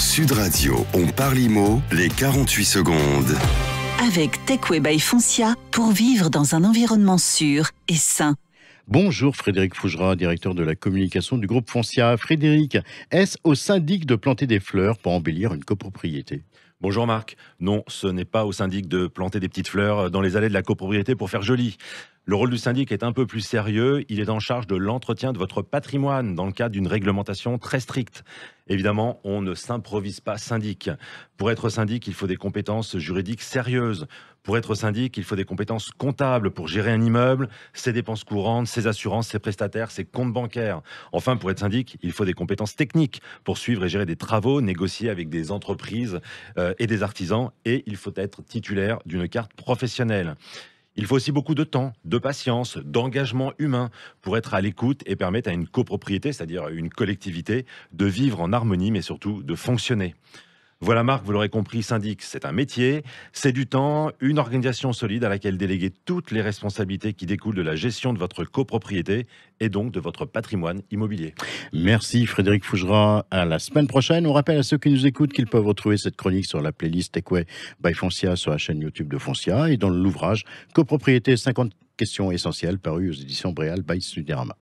Sud Radio, on parle IMO, les 48 secondes. Avec Techway Foncia, pour vivre dans un environnement sûr et sain. Bonjour Frédéric Fougera, directeur de la communication du groupe Foncia. Frédéric, est-ce au syndic de planter des fleurs pour embellir une copropriété Bonjour Marc. Non, ce n'est pas au syndic de planter des petites fleurs dans les allées de la copropriété pour faire joli. Le rôle du syndic est un peu plus sérieux. Il est en charge de l'entretien de votre patrimoine dans le cadre d'une réglementation très stricte. Évidemment, on ne s'improvise pas syndic. Pour être syndic, il faut des compétences juridiques sérieuses. Pour être syndic, il faut des compétences comptables pour gérer un immeuble, ses dépenses courantes, ses assurances, ses prestataires, ses comptes bancaires. Enfin, pour être syndic, il faut des compétences techniques pour suivre et gérer des travaux, négocier avec des entreprises euh, euh, et des artisans, et il faut être titulaire d'une carte professionnelle. Il faut aussi beaucoup de temps, de patience, d'engagement humain pour être à l'écoute et permettre à une copropriété, c'est-à-dire une collectivité, de vivre en harmonie, mais surtout de fonctionner. Voilà Marc, vous l'aurez compris, syndic, c'est un métier, c'est du temps, une organisation solide à laquelle déléguer toutes les responsabilités qui découlent de la gestion de votre copropriété et donc de votre patrimoine immobilier. Merci Frédéric Fougera, à la semaine prochaine. On rappelle à ceux qui nous écoutent qu'ils peuvent retrouver cette chronique sur la playlist Equay by Foncia sur la chaîne YouTube de Foncia et dans l'ouvrage Copropriété 50 questions essentielles paru aux éditions Bréal by Sudirama.